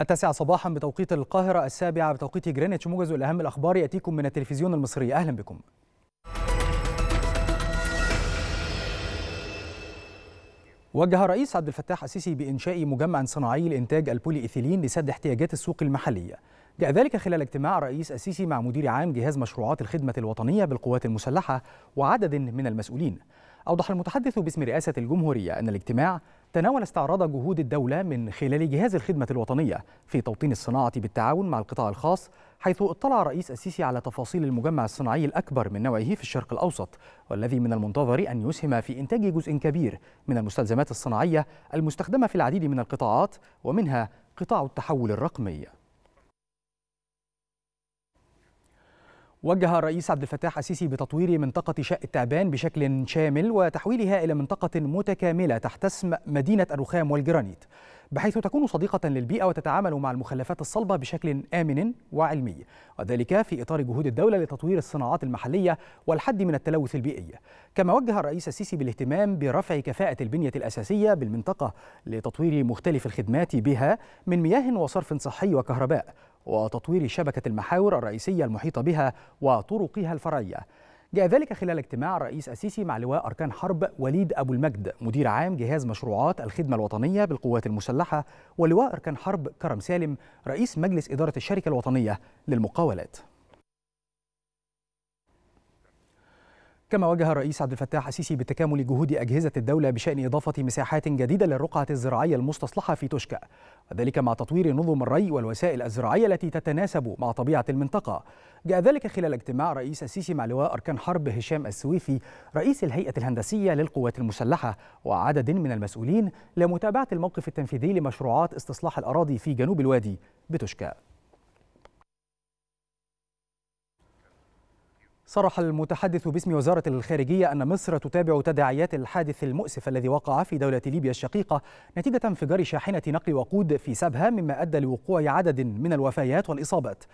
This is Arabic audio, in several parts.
التاسعة صباحا بتوقيت القاهرة السابعة بتوقيت جرينتش موجز والأهم الأخبار يأتيكم من التلفزيون المصري أهلا بكم وجه الرئيس عبد الفتاح السيسي بإنشاء مجمع صناعي لإنتاج البولي إيثيلين لسد احتياجات السوق المحلية جاء ذلك خلال اجتماع رئيس السيسي مع مدير عام جهاز مشروعات الخدمة الوطنية بالقوات المسلحة وعدد من المسؤولين أوضح المتحدث باسم رئاسة الجمهورية أن الاجتماع تناول استعراض جهود الدولة من خلال جهاز الخدمة الوطنية في توطين الصناعة بالتعاون مع القطاع الخاص حيث اطلع الرئيس السيسي على تفاصيل المجمع الصناعي الأكبر من نوعه في الشرق الأوسط والذي من المنتظر أن يسهم في إنتاج جزء كبير من المستلزمات الصناعية المستخدمة في العديد من القطاعات ومنها قطاع التحول الرقمي وجه الرئيس عبد الفتاح السيسي بتطوير منطقة شق التعبان بشكل شامل وتحويلها إلى منطقة متكاملة تحت اسم مدينة الرخام والجرانيت بحيث تكون صديقة للبيئة وتتعامل مع المخلفات الصلبة بشكل آمن وعلمي وذلك في إطار جهود الدولة لتطوير الصناعات المحلية والحد من التلوث البيئي كما وجه الرئيس السيسي بالاهتمام برفع كفاءة البنية الأساسية بالمنطقة لتطوير مختلف الخدمات بها من مياه وصرف صحي وكهرباء وتطوير شبكة المحاور الرئيسية المحيطة بها وطرقها الفرعية جاء ذلك خلال اجتماع الرئيس السيسي مع لواء أركان حرب وليد أبو المجد مدير عام جهاز مشروعات الخدمة الوطنية بالقوات المسلحة ولواء أركان حرب كرم سالم رئيس مجلس إدارة الشركة الوطنية للمقاولات كما وجه الرئيس عبد الفتاح السيسي بتكامل جهود أجهزة الدولة بشأن إضافة مساحات جديدة للرقعة الزراعية المستصلحة في توشكا وذلك مع تطوير نظم الري والوسائل الزراعية التي تتناسب مع طبيعة المنطقة جاء ذلك خلال اجتماع رئيس السيسي مع لواء أركان حرب هشام السويفي رئيس الهيئة الهندسية للقوات المسلحة وعدد من المسؤولين لمتابعة الموقف التنفيذي لمشروعات استصلاح الأراضي في جنوب الوادي بتوشكا صرح المتحدث باسم وزارة الخارجية أن مصر تتابع تداعيات الحادث المؤسف الذي وقع في دولة ليبيا الشقيقة نتيجة انفجار شاحنة نقل وقود في سبها مما أدى لوقوع عدد من الوفيات والإصابات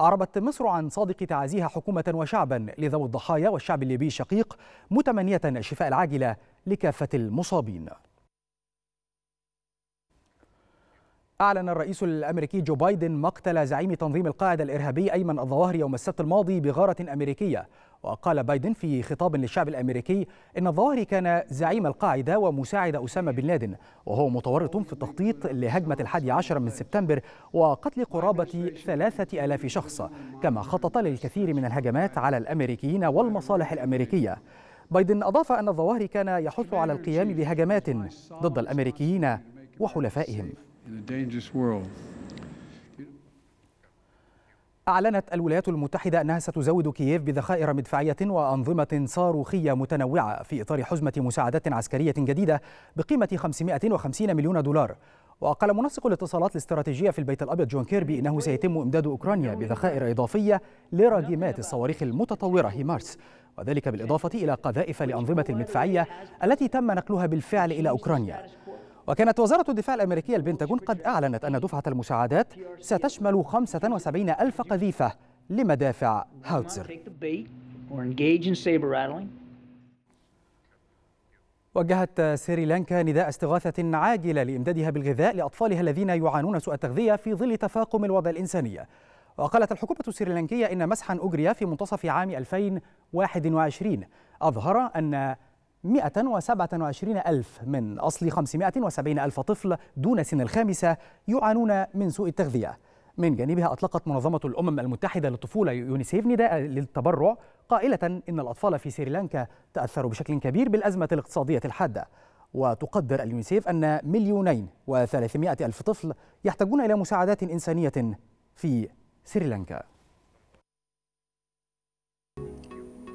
أعربت مصر عن صادق تعازيها حكومة وشعبا لذوي الضحايا والشعب الليبي الشقيق متمنية الشفاء العاجلة لكافة المصابين أعلن الرئيس الأمريكي جو بايدن مقتل زعيم تنظيم القاعدة الإرهابي أيمن الظواهري يوم السبت الماضي بغارة أمريكية وقال بايدن في خطاب للشعب الأمريكي إن الظواهري كان زعيم القاعدة ومساعد أسامة بن لادن وهو متورط في التخطيط لهجمة الحادي عشر من سبتمبر وقتل قرابة ثلاثة ألاف شخص كما خطط للكثير من الهجمات على الأمريكيين والمصالح الأمريكية بايدن أضاف أن الظواهري كان يحث على القيام بهجمات ضد الأمريكيين وحلفائهم أعلنت الولايات المتحدة أنها ستزود كييف بذخائر مدفعية وأنظمة صاروخية متنوعة في إطار حزمة مساعدات عسكرية جديدة بقيمة 550 مليون دولار وقال منسق الاتصالات الاستراتيجية في البيت الأبيض جون كيربي إنه سيتم إمداد أوكرانيا بذخائر إضافية لراجمات الصواريخ المتطورة هيمارس وذلك بالإضافة إلى قذائف لأنظمة المدفعية التي تم نقلها بالفعل إلى أوكرانيا وكانت وزارة الدفاع الأمريكية البنتاجون قد أعلنت أن دفعة المساعدات ستشمل 75 ألف قذيفة لمدافع هاوتزر وجهت سريلانكا نداء استغاثة عاجلة لإمدادها بالغذاء لأطفالها الذين يعانون سوء التغذية في ظل تفاقم الوضع الإنساني وقالت الحكومة السريلانكية إن مسحا أجري في منتصف عام 2021 أظهر أن 127 ألف من أصل 570 ألف طفل دون سن الخامسة يعانون من سوء التغذية من جانبها أطلقت منظمة الأمم المتحدة للطفولة يونيسيف نداء للتبرع قائلة إن الأطفال في سريلانكا تأثروا بشكل كبير بالأزمة الاقتصادية الحادة وتقدر اليونيسيف أن مليونين وثلاثمائة ألف طفل يحتاجون إلى مساعدات إنسانية في سريلانكا